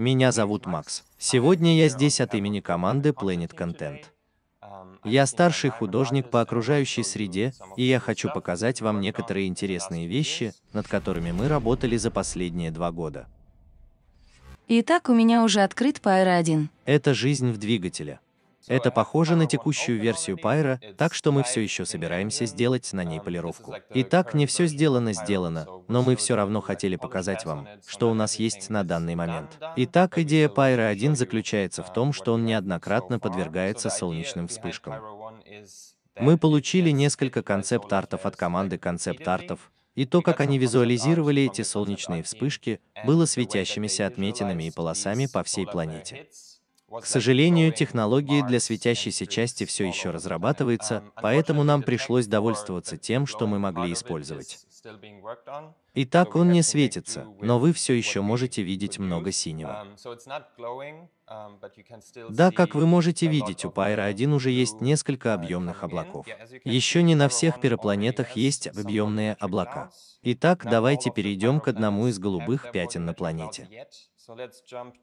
Меня зовут Макс. Сегодня я здесь от имени команды Planet Content. Я старший художник по окружающей среде, и я хочу показать вам некоторые интересные вещи, над которыми мы работали за последние два года. Итак, у меня уже открыт Pyro 1. Это жизнь в двигателе. Это похоже на текущую версию Pyro, так что мы все еще собираемся сделать на ней полировку. Итак, не все сделано-сделано, но мы все равно хотели показать вам, что у нас есть на данный момент. Итак, идея Pyro 1 заключается в том, что он неоднократно подвергается солнечным вспышкам. Мы получили несколько концепт-артов от команды концепт-артов, и то, как они визуализировали эти солнечные вспышки, было светящимися отметинами и полосами по всей планете. К сожалению, технологии для светящейся части все еще разрабатываются, эм, поэтому нам пришлось довольствоваться тем, что мы могли использовать. Итак, он не светится, но вы все еще можете видеть много синего. Um, um, да, как вы можете видеть, у Пайра 1 уже есть несколько uh, объемных облаков. Еще не на всех пиропланетах есть объемные облака. Итак, давайте перейдем к одному из голубых пятен на планете.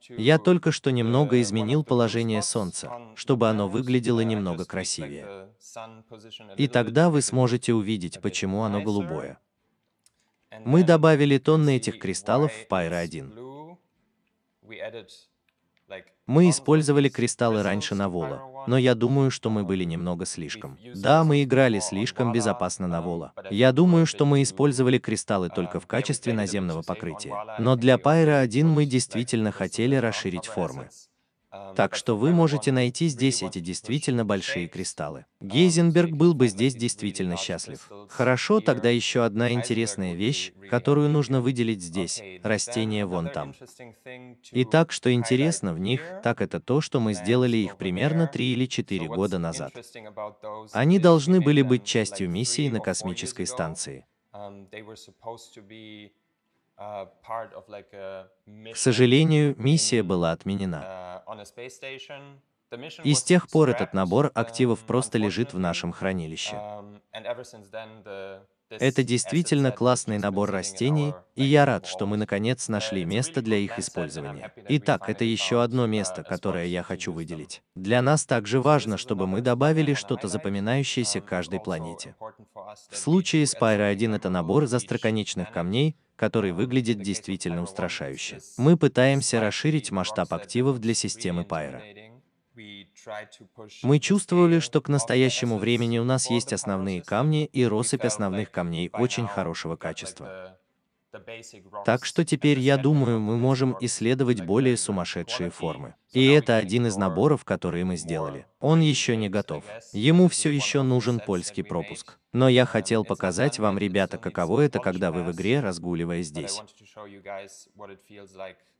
Я только что немного изменил положение Солнца, чтобы оно выглядело немного красивее. И тогда вы сможете увидеть, почему оно голубое. Мы добавили тонны этих кристаллов в Pyra 1. Мы использовали кристаллы раньше на Вола, но я думаю, что мы были немного слишком. Да, мы играли слишком безопасно на вола. Я думаю, что мы использовали кристаллы только в качестве наземного покрытия. Но для Пайра-1 мы действительно хотели расширить формы. Так что вы можете найти здесь эти действительно большие кристаллы. Гейзенберг был бы здесь действительно счастлив. Хорошо, тогда еще одна интересная вещь, которую нужно выделить здесь, Растение вон там. Итак, что интересно в них, так это то, что мы сделали их примерно 3 или 4 года назад. Они должны были быть частью миссии на космической станции. Uh, К сожалению, миссия была отменена. Uh, И с тех пор этот набор активов um, просто лежит в нашем хранилище. Um, это действительно классный набор растений, и я рад, что мы наконец э, нашли место для их использования. Итак, это еще одно место, которое я хочу выделить. Для нас также важно, чтобы мы добавили что-то запоминающееся каждой планете. В случае Spyro 1 это набор из камней, который выглядит действительно устрашающе. Мы пытаемся расширить масштаб активов для системы Pyro. Мы чувствовали, что к настоящему времени у нас есть основные камни и россыпь основных камней очень хорошего качества. Так что теперь, я думаю, мы можем исследовать более сумасшедшие формы. И это один из наборов, которые мы сделали. Он еще не готов. Ему все еще нужен польский пропуск. Но я хотел показать вам, ребята, каково это, когда вы в игре, разгуливая здесь.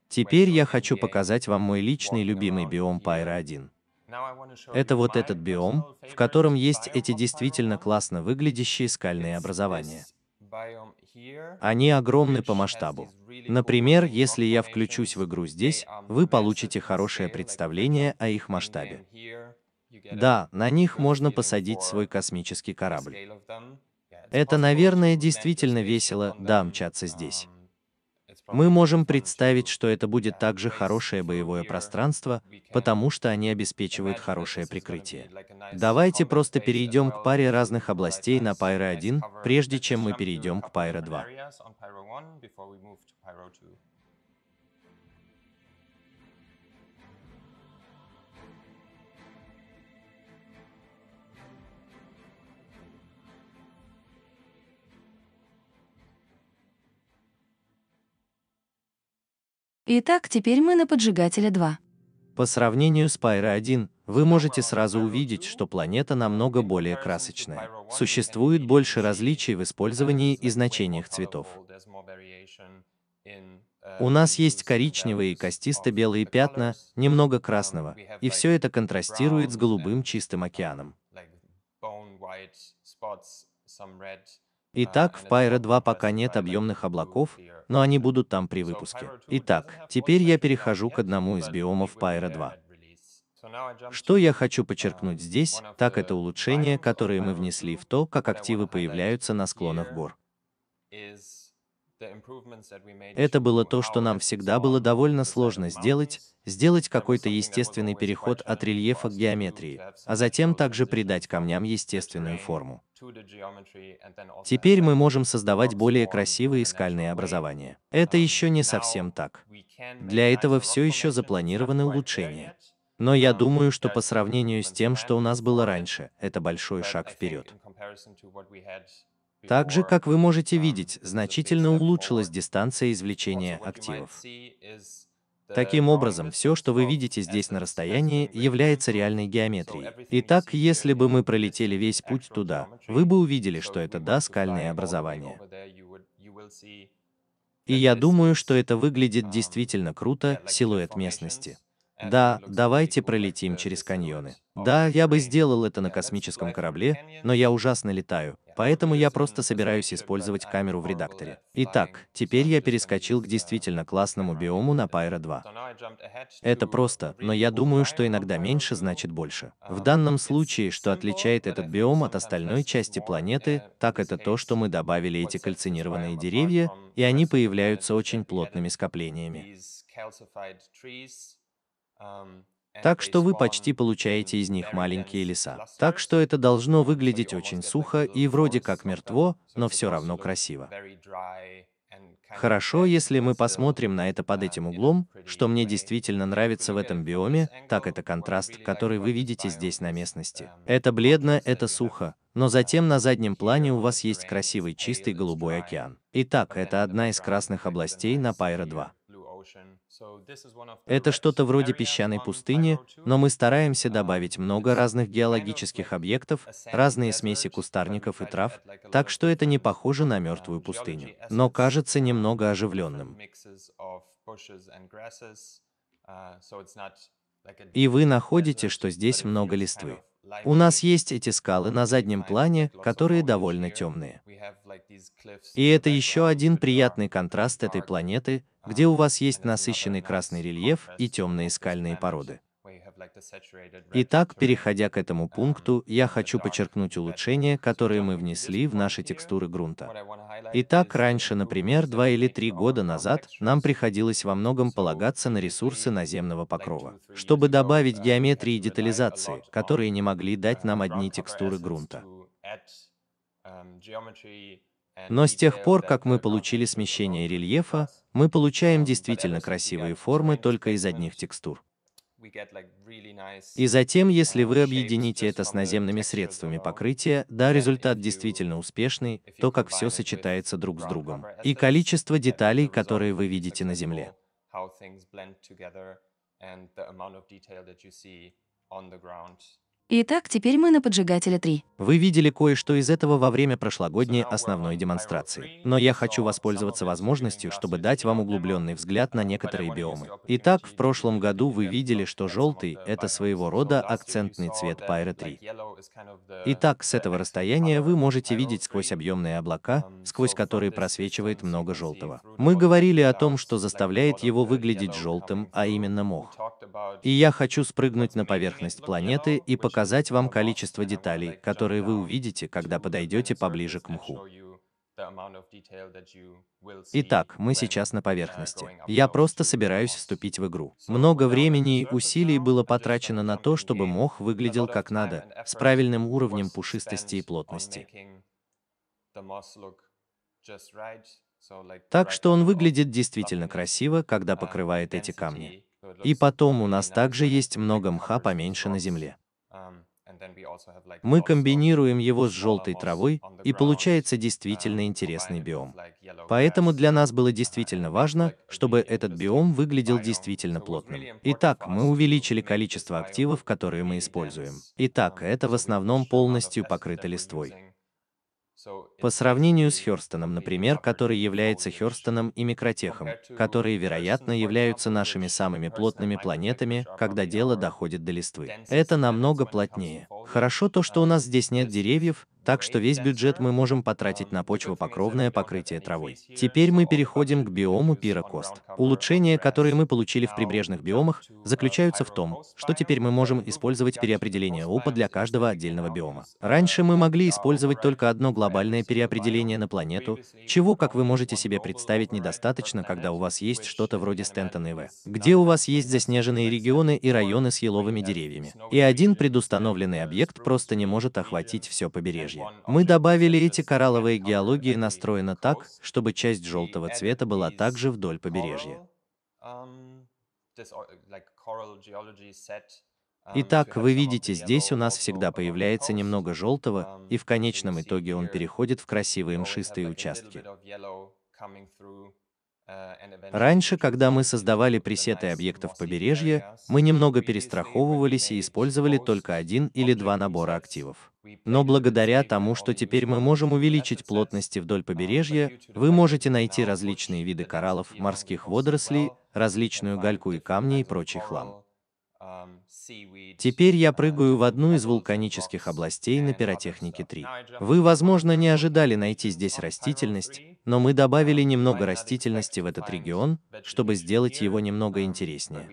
Теперь я хочу показать вам мой личный любимый биом Пайра 1. Это вот этот биом, в котором есть эти действительно классно выглядящие скальные образования. Они огромны по масштабу. Например, если я включусь в игру здесь, вы получите хорошее представление о их масштабе. Да, на них можно посадить свой космический корабль. Это, наверное, действительно весело, да, мчаться здесь. Мы можем представить, что это будет также хорошее боевое пространство, потому что они обеспечивают хорошее прикрытие. Давайте просто перейдем к паре разных областей на Pyro 1, прежде чем мы перейдем к Pyro 2. Итак, теперь мы на поджигателе 2. По сравнению с Pyro 1, вы можете сразу увидеть, что планета намного более красочная. Существует больше различий в использовании и значениях цветов. У нас есть коричневые и костисто-белые пятна, немного красного, и все это контрастирует с голубым чистым океаном. Итак, в Pyro 2 пока нет объемных облаков, но они будут там при выпуске. Итак, теперь я перехожу к одному из биомов Pyro 2. Что я хочу подчеркнуть здесь, так это улучшения, которые мы внесли в то, как активы появляются на склонах гор. Это было то, что нам всегда было довольно сложно сделать, сделать какой-то естественный переход от рельефа к геометрии, а затем также придать камням естественную форму. Теперь мы можем создавать более красивые скальные образования. Это um, еще не совсем так. Для этого все еще запланированы улучшения. Но я um, думаю, что по сравнению с тем, что у нас было раньше, это большой шаг вперед. Также, как вы можете um, видеть, значительно улучшилась дистанция извлечения активов. Таким образом, все, что вы видите здесь на расстоянии, является реальной геометрией. Итак, если бы мы пролетели весь путь туда, вы бы увидели, что это да, скальные образования. И я думаю, что это выглядит действительно круто, силуэт местности. Да, давайте пролетим через каньоны. Да, я бы сделал это на космическом корабле, но я ужасно летаю, Поэтому я просто собираюсь использовать камеру в редакторе. Итак, теперь я перескочил к действительно классному биому на Pyro 2. Это просто, но я думаю, что иногда меньше значит больше. В данном случае, что отличает этот биом от остальной части планеты, так это то, что мы добавили эти кальцинированные деревья, и они появляются очень плотными скоплениями. Так что вы почти получаете из них маленькие леса. Так что это должно выглядеть очень сухо и вроде как мертво, но все равно красиво. Хорошо, если мы посмотрим на это под uh, этим углом, что мне действительно нравится в этом биоме, так это контраст, который вы видите здесь на местности. Um, это бледно, это сухо, но затем на um, заднем плане у вас есть красивый чистый голубой океан. Итак, это одна из красных областей на Пайра 2. Это что-то вроде песчаной пустыни, но мы стараемся добавить um, много разных геологических объектов, разные смеси кустарников и трав, так что это не похоже на um, мертвую пустыню, но кажется немного оживленным. Uh, и вы находите, что здесь много листвы. У нас есть эти скалы на заднем плане, которые довольно темные. И это еще один приятный контраст этой планеты, где у вас есть насыщенный красный рельеф и темные скальные породы. Итак, переходя к этому um, пункту, я хочу подчеркнуть улучшения, которые мы внесли в наши текстуры грунта. Итак, раньше, например, два или три года назад, нам приходилось во многом полагаться на ресурсы наземного покрова, чтобы добавить uh, геометрии и детализации, которые не могли uh, дать нам одни текстуры грунта. Um, Но с тех пор, как мы получили смещение рельефа, мы получаем um, действительно красивые формы только из одних текстур. И затем, если uh, вы объедините это с наземными средствами покрытия, да, результат действительно успешный, то как все сочетается друг с другом. И количество деталей, которые вы видите на Земле. and the amount of detail that you see on the ground Итак, теперь мы на поджигателе 3. Вы видели кое-что из этого во время прошлогодней основной демонстрации. Но я хочу воспользоваться возможностью, чтобы дать вам углубленный взгляд на некоторые биомы. Итак, в прошлом году вы видели, что желтый — это своего рода акцентный цвет Пайра 3. Итак, с этого расстояния вы можете видеть сквозь объемные облака, сквозь которые просвечивает много желтого. Мы говорили о том, что заставляет его выглядеть желтым, а именно мох. И я хочу спрыгнуть на поверхность планеты и показать показать вам количество деталей, которые вы увидите, когда подойдете поближе к мху. Итак, мы сейчас на поверхности. Я просто собираюсь вступить в игру. Много времени и усилий было потрачено на то, чтобы мох выглядел как надо, с правильным уровнем пушистости и плотности. Так что он выглядит действительно красиво, когда покрывает эти камни. И потом у нас также есть много мха поменьше на земле. Мы комбинируем его с желтой травой, и получается действительно um, интересный биом. Поэтому для нас было uh, действительно важно, чтобы этот биом выглядел действительно плотным. Итак, мы увеличили количество активов, которые мы используем. Um, Итак, это в основном полностью покрыто листвой. По сравнению с Хёрстоном, например, который является Хёрстоном и Микротехом, которые, вероятно, являются нашими самыми плотными планетами, когда дело доходит до листвы. Это намного плотнее. Хорошо то, что у нас здесь нет деревьев, так что весь бюджет мы можем потратить на почвопокровное покрытие травой. Теперь мы переходим к биому пирокост. Улучшения, которые мы получили в прибрежных биомах, заключаются в том, что теперь мы можем использовать переопределение ОПА для каждого отдельного биома. Раньше мы могли использовать только одно глобальное переопределение на планету, чего, как вы можете себе представить, недостаточно, когда у вас есть что-то вроде Стентона ИВ, где у вас есть заснеженные регионы и районы с еловыми деревьями, и один предустановленный объект просто не может охватить все побережье побережье. Мы добавили эти коралловые геологии настроено так, чтобы часть желтого цвета была также вдоль побережья. Итак, вы видите, здесь у нас всегда появляется немного желтого, и в конечном итоге он переходит в красивые мшистые участки. Раньше, когда мы создавали пресеты объектов побережья, мы немного перестраховывались и использовали только один или два набора активов. Но благодаря тому, что теперь мы можем увеличить плотности вдоль побережья, вы можете найти различные виды кораллов, морских водорослей, различную гальку и камни и прочий хлам. Теперь я прыгаю в одну из вулканических областей на пиротехнике 3. Вы, возможно, не ожидали найти здесь растительность, но мы добавили немного растительности в этот регион, чтобы сделать его немного интереснее.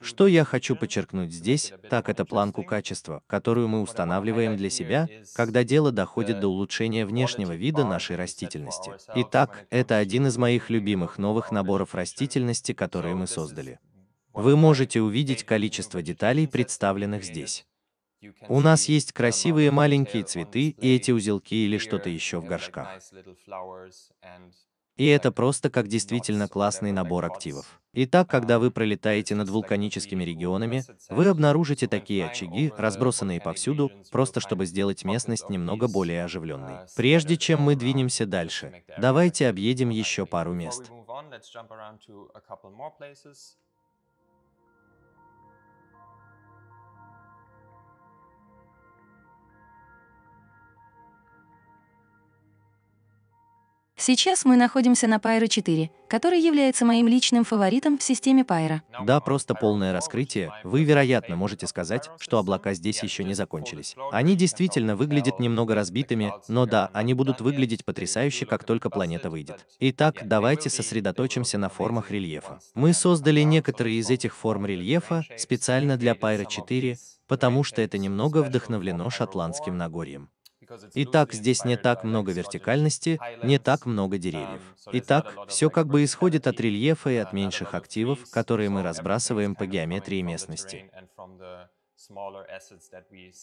Что я хочу подчеркнуть здесь, так это планку качества, которую мы устанавливаем для себя, когда дело доходит до улучшения внешнего вида нашей растительности. Итак, это один из моих любимых новых наборов растительности, которые мы создали. Вы можете увидеть количество деталей, представленных здесь. У нас есть красивые маленькие цветы и эти узелки или что-то еще в горшках. И это просто как действительно классный набор активов. Итак, когда вы пролетаете над вулканическими регионами, вы обнаружите такие очаги, разбросанные повсюду, просто чтобы сделать местность немного более оживленной. Прежде чем мы двинемся дальше, давайте объедем еще пару мест. Сейчас мы находимся на Pyro 4, который является моим личным фаворитом в системе Pyro. Да, просто полное раскрытие. Вы, вероятно, можете сказать, что облака здесь еще не закончились. Они действительно выглядят немного разбитыми, но да, они будут выглядеть потрясающе, как только планета выйдет. Итак, давайте сосредоточимся на формах рельефа. Мы создали некоторые из этих форм рельефа специально для Pyro 4, потому что это немного вдохновлено шотландским Нагорьем. Итак, здесь не так много вертикальности, не так много деревьев. Итак, все как бы исходит от рельефа и uh, от меньших активов, которые мы разбрасываем по геометрии местности.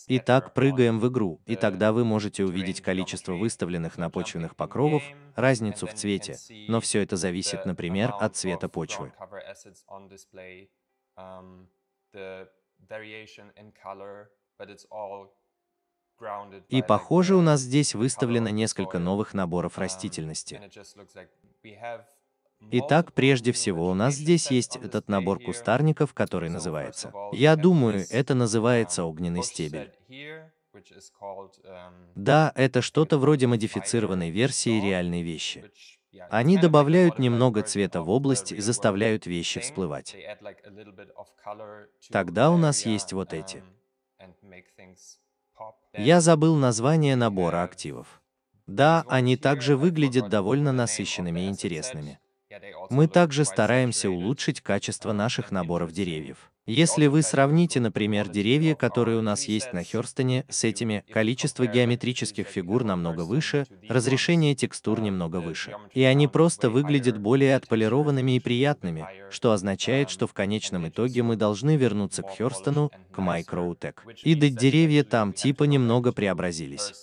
Итак, прыгаем в игру, и тогда вы можете увидеть количество выставленных на почвенных покровов, разницу в цвете, но все это зависит, например, от цвета почвы. Um, but it's all и похоже, у нас здесь выставлено несколько новых наборов um, растительности. Итак, прежде всего у нас здесь есть этот набор кустарников, который называется. Я думаю, это называется um, огненный стебель. Um, да, это что-то вроде модифицированной версии реальной вещи. Они добавляют немного цвета в область и заставляют вещи всплывать. Тогда у нас есть вот эти. Я забыл название набора активов. Да, они также выглядят довольно насыщенными и интересными. Мы также стараемся улучшить качество наших наборов деревьев. Если вы сравните, например, деревья, которые у нас есть на Херстоне, с этими, количество геометрических фигур намного выше, разрешение текстур немного выше. И они просто выглядят более отполированными и приятными, что означает, что в конечном итоге мы должны вернуться к Херстону, к Microtech. И деревья там типа немного преобразились.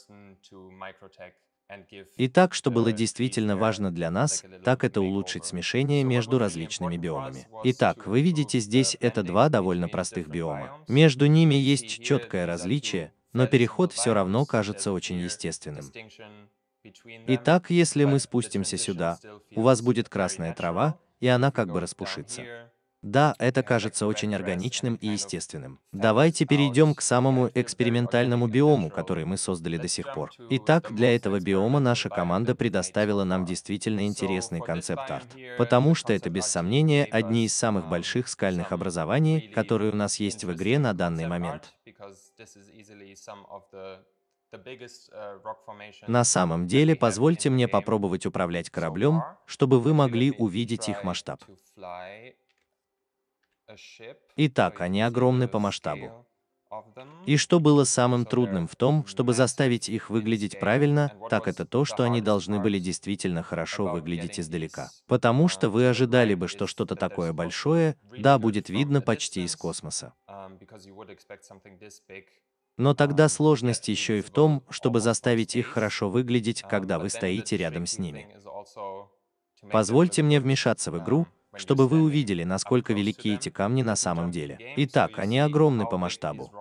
И так, что было действительно важно для нас, так это улучшить смешение между различными биомами. Итак, вы видите здесь это два довольно простых биома. Между ними есть четкое различие, но переход все равно кажется очень естественным. Итак, если мы спустимся сюда, у вас будет красная трава, и она как бы распушится. Да, это кажется очень органичным и естественным. Давайте перейдем к самому экспериментальному биому, который мы создали до сих пор. Итак, для этого биома наша команда предоставила нам действительно интересный концепт-арт. Потому что это, без сомнения, одни из самых больших скальных образований, которые у нас есть в игре на данный момент. На самом деле, позвольте мне попробовать управлять кораблем, чтобы вы могли увидеть их масштаб. Итак, они огромны по масштабу. И что было самым трудным в том, чтобы заставить их выглядеть правильно, так это то, что они должны были действительно хорошо выглядеть издалека. Потому что вы ожидали бы, что что-то такое большое, да, будет видно почти из космоса. Но тогда сложность еще и в том, чтобы заставить их хорошо выглядеть, когда вы стоите рядом с ними. Позвольте мне вмешаться в игру, чтобы вы увидели, насколько велики эти камни на самом деле. Итак, они огромны по масштабу.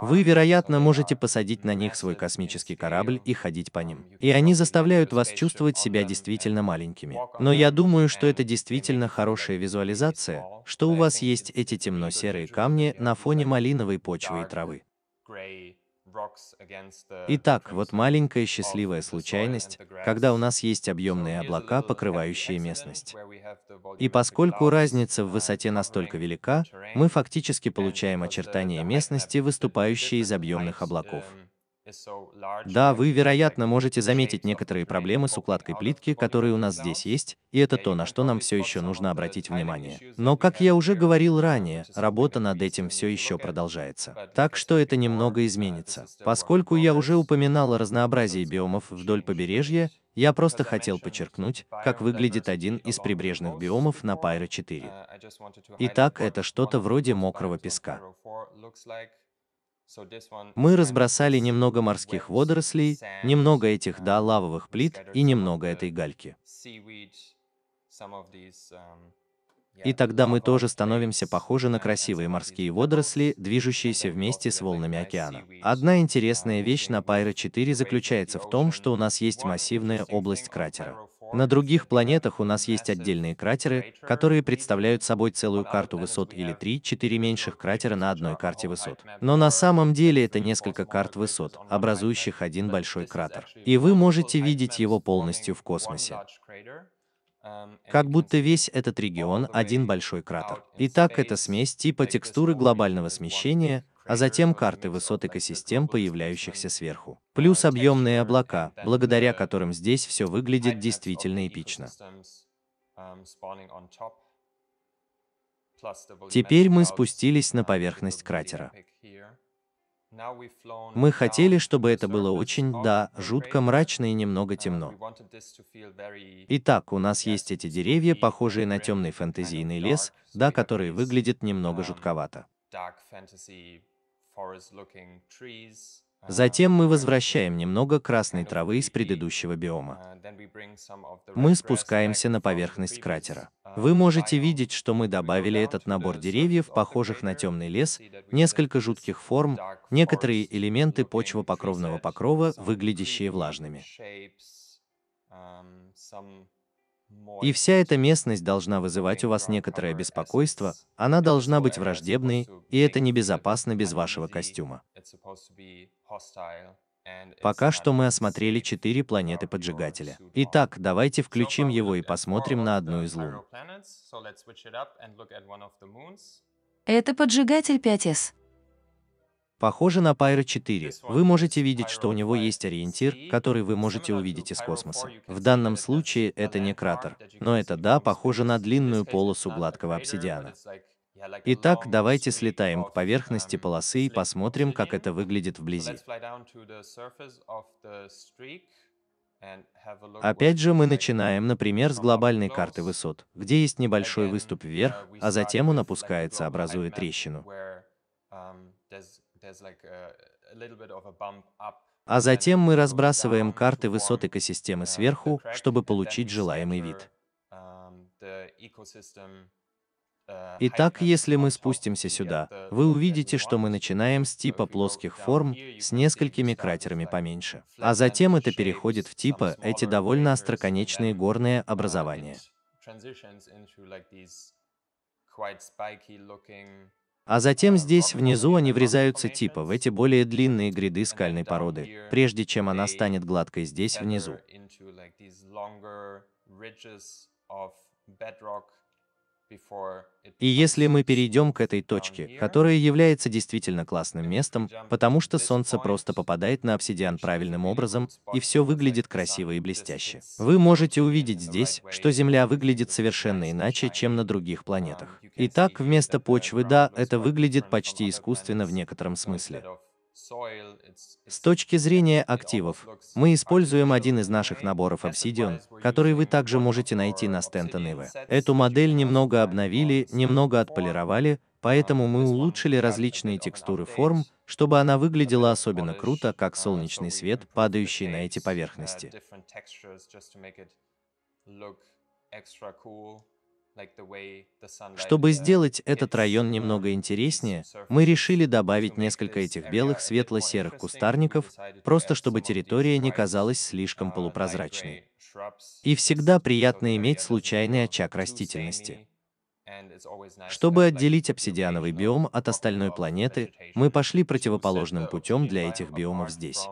Вы, вероятно, можете посадить на них свой космический корабль и ходить по ним. И они заставляют вас чувствовать себя действительно маленькими. Но я думаю, что это действительно хорошая визуализация, что у вас есть эти темно-серые камни на фоне малиновой почвы и травы. Итак, вот маленькая счастливая случайность, когда у нас есть объемные облака, покрывающие местность. И поскольку разница в uh, высоте настолько велика, мы фактически получаем очертания местности, выступающие из объемных облаков. Um, да, вы, вероятно, можете заметить некоторые проблемы с укладкой плитки, которые у нас здесь есть, и это то, на что нам все еще нужно обратить внимание. Но, как я уже говорил ранее, работа над этим все еще продолжается. Так что это немного изменится. Поскольку я уже упоминал о разнообразии биомов вдоль побережья, я просто хотел подчеркнуть, как выглядит один из прибрежных биомов на Пайра uh, 4. Итак, это что-то вроде мокрого песка. Мы разбросали немного морских водорослей, немного этих uh, да лавовых плит и немного этой гальки. Um, и тогда мы тоже становимся похожи на красивые морские водоросли, движущиеся вместе с волнами океана. Одна um, интересная вещь на Пайра 4 заключается в том, что у нас есть массивная область кратера. На других планетах у нас есть отдельные кратеры, которые представляют собой целую карту высот или 3-4 меньших кратера на одной карте высот. Но на самом деле это несколько карт высот, образующих один большой кратер. И вы можете видеть его полностью в космосе. Как будто весь этот регион – один большой кратер. Итак, это смесь типа текстуры глобального смещения, а затем карты высот экосистем, появляющихся сверху. Плюс объемные облака, благодаря которым здесь все выглядит действительно эпично. Теперь мы спустились на поверхность кратера. Мы хотели, чтобы это было очень, да, жутко мрачно и немного темно. Итак, у нас есть эти деревья, похожие на темный фэнтезийный лес, да, который выглядит немного жутковато. Uh, Затем мы возвращаем немного красной травы из предыдущего биома. Uh, мы спускаемся на поверхность кратера. Uh, Вы можете видеть, что мы добавили этот набор деревьев, похожих на темный лес, несколько жутких форм, некоторые элементы почвопокровного покрова, выглядящие влажными. Um, и вся эта местность должна вызывать у вас некоторое беспокойство, она должна быть враждебной, и это небезопасно без вашего костюма. Пока что мы осмотрели четыре планеты поджигателя. Итак, давайте включим его и посмотрим на одну из лун. Это поджигатель 5С. Похоже на Pyro 4. Вы можете видеть, что у него есть ориентир, который вы можете увидеть из космоса. В данном случае это не кратер, но это да, похоже на длинную полосу гладкого обсидиана. Итак, давайте слетаем к поверхности um, полосы и посмотрим, как это выглядит вблизи. Опять же, мы начинаем, например, с глобальной карты высот, где есть небольшой выступ uh, вверх, а затем он опускается, образуя трещину. Um, а затем мы разбрасываем карты высот экосистемы uh, сверху, чтобы получить желаемый вид. Um, uh, Итак, если мы спустимся сюда, вы увидите, что мы начинаем с типа плоских форм с несколькими кратерами поменьше. А затем это переходит в типа эти довольно остроконечные горные uh, образования. А затем здесь, внизу, они врезаются типа в эти более длинные гряды скальной породы, прежде чем она станет гладкой здесь, внизу. И если мы перейдем к этой точке, которая является действительно классным местом, потому что солнце просто попадает на обсидиан правильным образом, и все выглядит красиво и блестяще. Вы можете увидеть здесь, что Земля выглядит совершенно иначе, чем на других планетах. Um, Итак, вместо uh, почвы, да, это выглядит почти искусственно в некотором смысле. С точки зрения активов, мы используем один из наших наборов Obsidian, который вы также можете найти на Stanton Eve. Эту модель немного обновили, немного отполировали, поэтому мы улучшили различные текстуры форм, чтобы она выглядела особенно круто, как uh, солнечный свет, падающий на эти uh, поверхности. Чтобы сделать этот район um, немного интереснее, мы решили добавить несколько этих белых светло-серых кустарников, просто чтобы территория не казалась слишком uh, полупрозрачной. И всегда приятно иметь случайный очаг растительности. Чтобы отделить обсидиановый биом от остальной планеты, мы пошли противоположным путем для этих биомов здесь.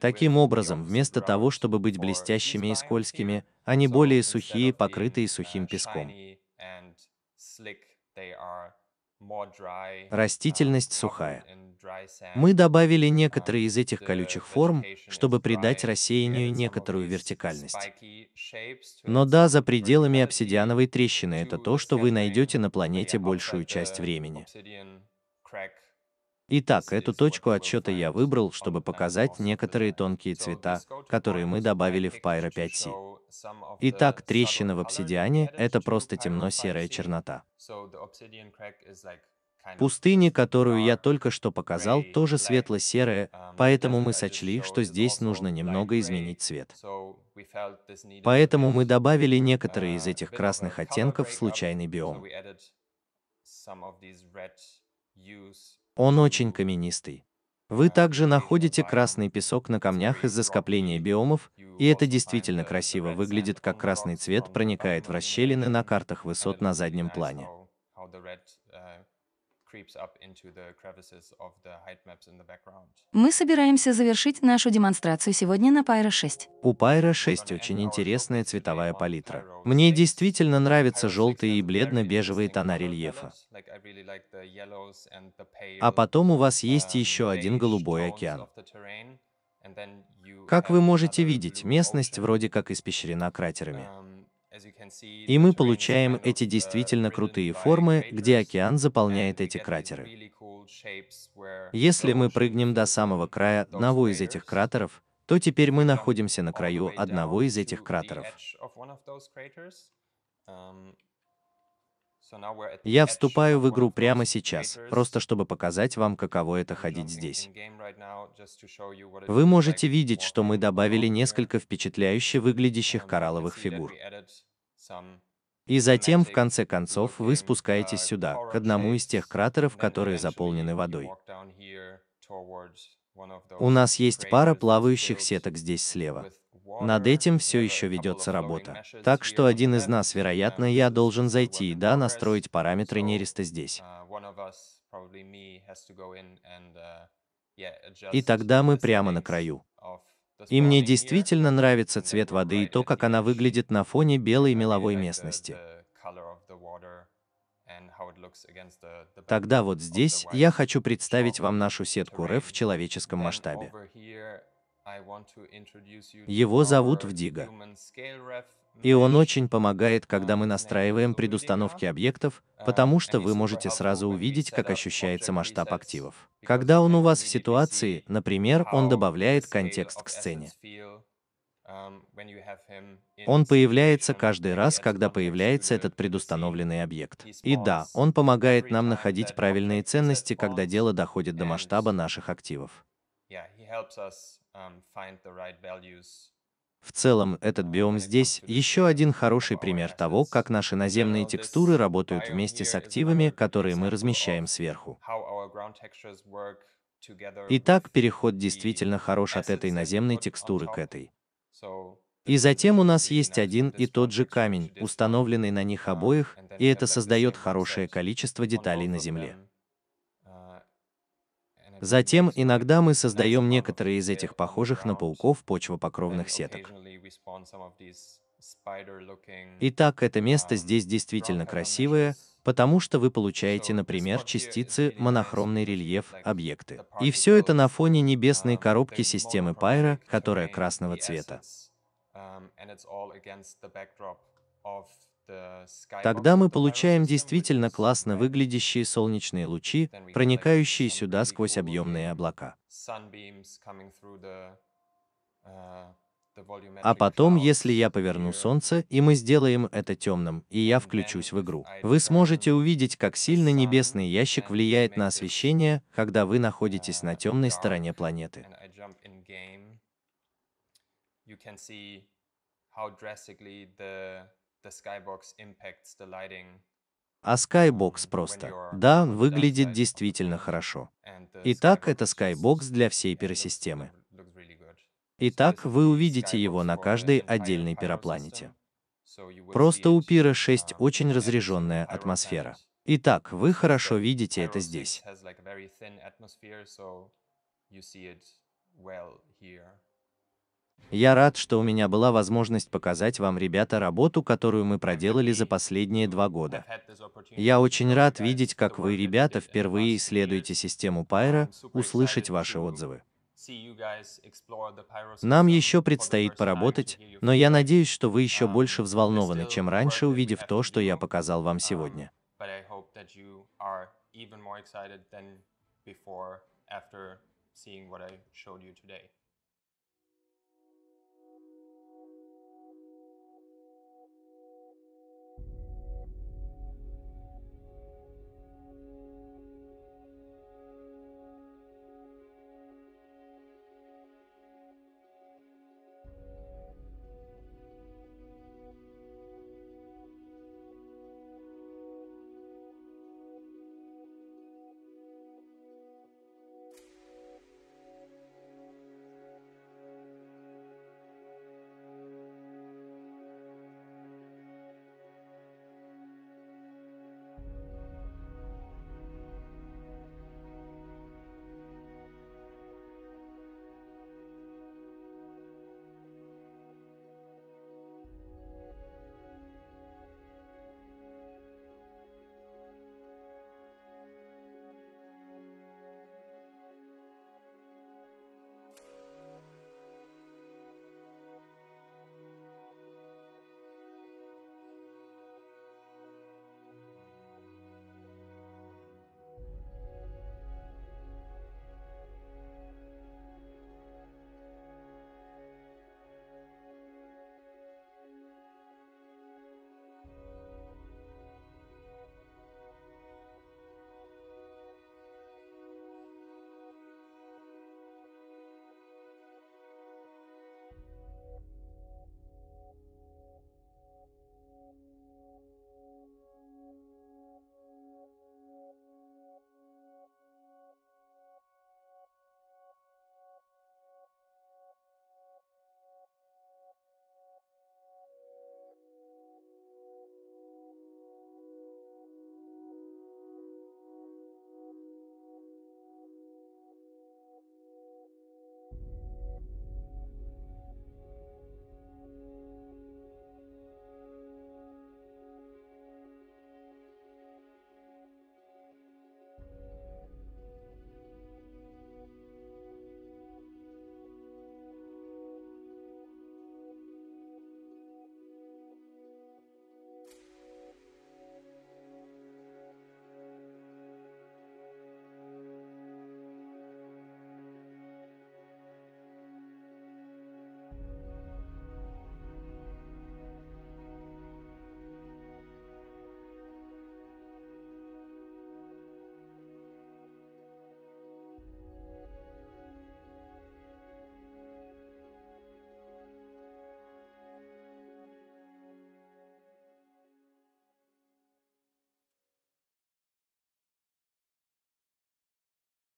Таким образом, вместо того, чтобы быть блестящими и скользкими, они более сухие, покрытые uh, сухим песком. Растительность uh, сухая. Мы добавили некоторые uh, из этих колючих форм, чтобы придать рассеянию некоторую вертикальность. Но да, за пределами обсидиановой трещины это то, что вы найдете на планете большую часть времени. Итак, эту точку отсчета я выбрал, чтобы показать некоторые тонкие цвета, которые мы добавили в Pyro 5C. Итак, трещина в обсидиане — это просто темно-серая чернота. Пустыня, которую я только что показал, тоже светло-серая, поэтому мы сочли, что здесь нужно немного изменить цвет. Поэтому мы добавили некоторые из этих красных оттенков в случайный биом. Он очень каменистый. Вы также находите красный песок на камнях из-за скопления биомов, и это действительно красиво выглядит, как красный цвет проникает в расщелины на картах высот на заднем плане. Мы собираемся завершить нашу демонстрацию сегодня на Pyro 6. У Pyro 6 очень интересная цветовая палитра. Мне действительно нравятся желтые и бледно-бежевые тона рельефа. А потом у вас есть um, еще один голубой океан. Как вы можете видеть, местность вроде как испещрена кратерами. Um, и мы получаем эти действительно э, крутые формы, где океан заполняет эти кратеры. Если мы прыгнем до самого края одного из этих кратеров, то теперь мы находимся на краю одного из этих кратеров. Um, Я вступаю в игру прямо сейчас, просто чтобы показать вам, каково это ходить здесь. Вы можете видеть, что мы добавили несколько впечатляюще выглядящих um, коралловых фигур. И затем, в конце концов, вы спускаетесь сюда, к одному из тех кратеров, которые заполнены водой. У нас есть пара плавающих сеток здесь слева. Над этим все еще ведется работа. Так что один из нас, вероятно, я должен зайти и да, настроить параметры нереста здесь. И тогда мы прямо на краю. И мне действительно нравится цвет воды и то, как она выглядит на фоне белой меловой э, местности. Тогда вот здесь я хочу представить вам нашу сетку РЭФ в человеческом масштабе. Его зовут Вдига. И он очень помогает, когда мы настраиваем предустановки объектов, потому что вы можете сразу увидеть, как ощущается масштаб активов. Когда он у вас в ситуации, например, он добавляет контекст к сцене. Он появляется каждый раз, когда появляется этот предустановленный объект. И да, он помогает нам находить правильные ценности, когда дело доходит до масштаба наших активов. В целом, этот биом здесь еще один хороший пример того, как наши наземные текстуры работают вместе с активами, которые мы размещаем сверху. Итак, переход действительно хорош от этой наземной текстуры к этой. И затем у нас есть один и тот же камень, установленный на них обоих, и это создает хорошее количество деталей на Земле. Затем иногда мы создаем некоторые из этих похожих на пауков почвопокровных сеток. Итак, это место здесь действительно красивое, потому что вы получаете, например, частицы, монохромный рельеф, объекты. И все это на фоне небесной коробки системы Пайра, которая красного цвета. Эм, Э, Тогда мы получаем действительно классно выглядящие солнечные лучи, проникающие сюда сквозь объемные облака. Э, а потом, если я поверну Солнце, и мы сделаем это темным, и я включусь в игру, вы сможете увидеть, как сильно небесный ящик влияет на освещение, когда вы находитесь на uh, темной стороне планеты. how drastically the а Skybox просто. Да, выглядит действительно хорошо. Итак, это Skybox для всей пиросистемы. Um, Итак, вы увидите его на каждой отдельной пиропланете. Просто у пира 6 очень разряженная атмосфера. Итак, вы хорошо видите это здесь. Я рад, что у меня была возможность показать вам, ребята, работу, которую мы проделали за последние два года. Я очень рад видеть, как вы, ребята, впервые исследуете систему Pyro, услышать ваши отзывы. Нам еще предстоит поработать, но я надеюсь, что вы еще больше взволнованы, чем раньше, увидев то, что я показал вам сегодня. seeing what I showed you today.